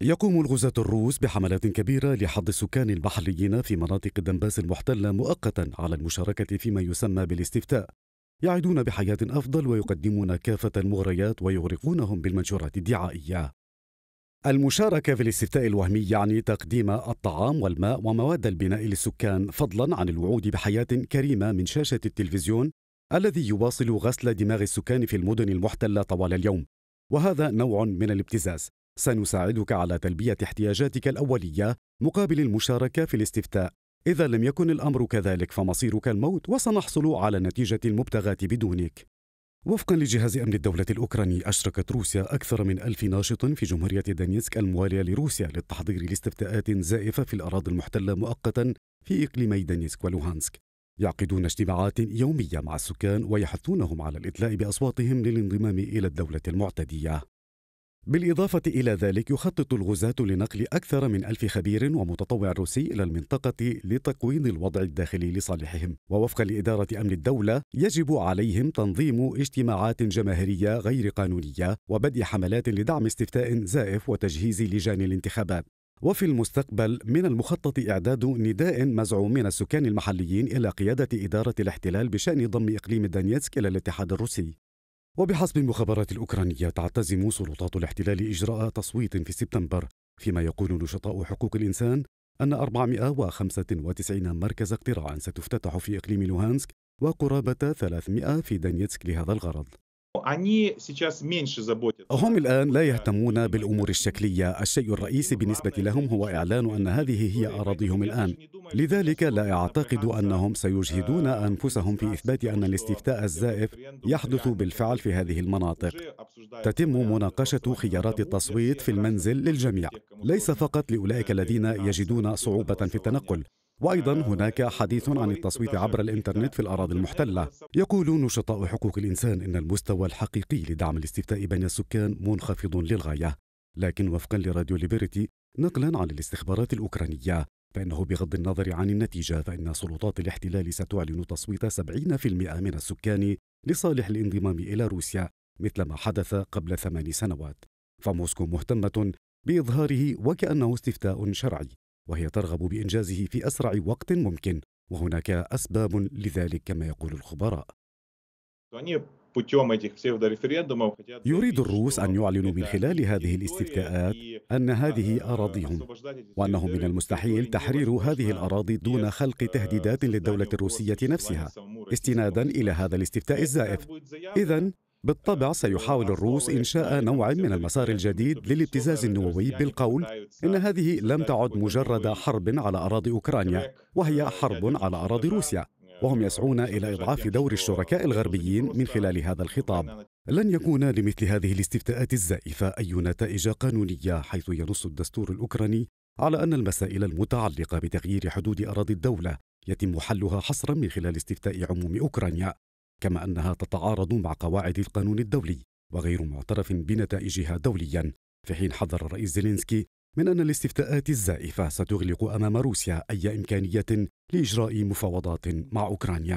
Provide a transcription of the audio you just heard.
يقوم الغزاة الروس بحملات كبيرة لحض السكان المحليين في مناطق الدنباس المحتلة مؤقتا على المشاركة فيما يسمى بالاستفتاء يعدون بحياة أفضل ويقدمون كافة المغريات ويغرقونهم بالمنشورات الدعائية المشاركة في الاستفتاء الوهمي يعني تقديم الطعام والماء ومواد البناء للسكان فضلا عن الوعود بحياة كريمة من شاشة التلفزيون الذي يواصل غسل دماغ السكان في المدن المحتلة طوال اليوم وهذا نوع من الابتزاز سنساعدك على تلبية احتياجاتك الأولية مقابل المشاركة في الاستفتاء إذا لم يكن الأمر كذلك فمصيرك الموت وسنحصل على النتيجة المبتغاة بدونك وفقا لجهاز أمن الدولة الأوكراني أشركت روسيا أكثر من ألف ناشط في جمهورية دانيسك الموالية لروسيا للتحضير لاستفتاءات زائفة في الأراضي المحتلة مؤقتا في إقليمي دانيسك ولوهانسك يعقدون اجتماعات يومية مع السكان ويحثونهم على الإدلاء بأصواتهم للانضمام إلى الدولة المعتدية بالإضافة إلى ذلك يخطط الغزاة لنقل أكثر من ألف خبير ومتطوع روسي إلى المنطقة لتقويض الوضع الداخلي لصالحهم ووفقا لإدارة أمن الدولة يجب عليهم تنظيم اجتماعات جماهيرية غير قانونية وبدء حملات لدعم استفتاء زائف وتجهيز لجان الانتخابات وفي المستقبل من المخطط إعداد نداء مزعوم من السكان المحليين إلى قيادة إدارة الاحتلال بشأن ضم إقليم دانيتسك إلى الاتحاد الروسي وبحسب المخابرات الأوكرانية تعتزم سلطات الاحتلال إجراء تصويت في سبتمبر فيما يقول نشطاء حقوق الإنسان أن 495 مركز اقتراع ستفتتح في إقليم لوهانسك وقرابة 300 في دانيتسك لهذا الغرض هم الآن لا يهتمون بالأمور الشكلية الشيء الرئيسي بالنسبة لهم هو إعلان أن هذه هي أراضيهم الآن لذلك لا أعتقد أنهم سيجهدون أنفسهم في إثبات أن الاستفتاء الزائف يحدث بالفعل في هذه المناطق تتم مناقشة خيارات التصويت في المنزل للجميع ليس فقط لأولئك الذين يجدون صعوبة في التنقل وايضا هناك حديث عن التصويت عبر الانترنت في الاراضي المحتله يقول نشطاء حقوق الانسان ان المستوى الحقيقي لدعم الاستفتاء بين السكان منخفض للغايه لكن وفقا لراديو ليبرتي نقلا عن الاستخبارات الاوكرانيه فإنه بغض النظر عن النتيجة فإن سلطات الاحتلال ستعلن تصويت 70% من السكان لصالح الانضمام إلى روسيا مثل ما حدث قبل ثمان سنوات فموسكو مهتمة بإظهاره وكأنه استفتاء شرعي وهي ترغب بإنجازه في أسرع وقت ممكن وهناك أسباب لذلك كما يقول الخبراء يريد الروس أن يعلنوا من خلال هذه الاستفتاءات أن هذه أراضيهم وأنه من المستحيل تحرير هذه الأراضي دون خلق э, تهديدات للدولة الروسية نفسها استنادا إلى هذا الاستفتاء الزائف إذا بالطبع э, سيحاول الروس إنشاء نوع من المسار الجديد للابتزاز النووي بالقول إن هذه لم تعد مجرد حرب على أراضي أوكرانيا وهي حرب على أراضي روسيا وهم يسعون إلى إضعاف دور الشركاء الغربيين من خلال هذا الخطاب لن يكون لمثل هذه الاستفتاءات الزائفة أي نتائج قانونية حيث ينص الدستور الأوكراني على أن المسائل المتعلقة بتغيير حدود أراضي الدولة يتم حلها حصرا من خلال استفتاء عموم أوكرانيا كما أنها تتعارض مع قواعد القانون الدولي وغير معترف بنتائجها دوليا في حين حذر الرئيس زيلينسكي من أن الاستفتاءات الزائفة ستغلق أمام روسيا أي إمكانية لإجراء مفاوضات مع أوكرانيا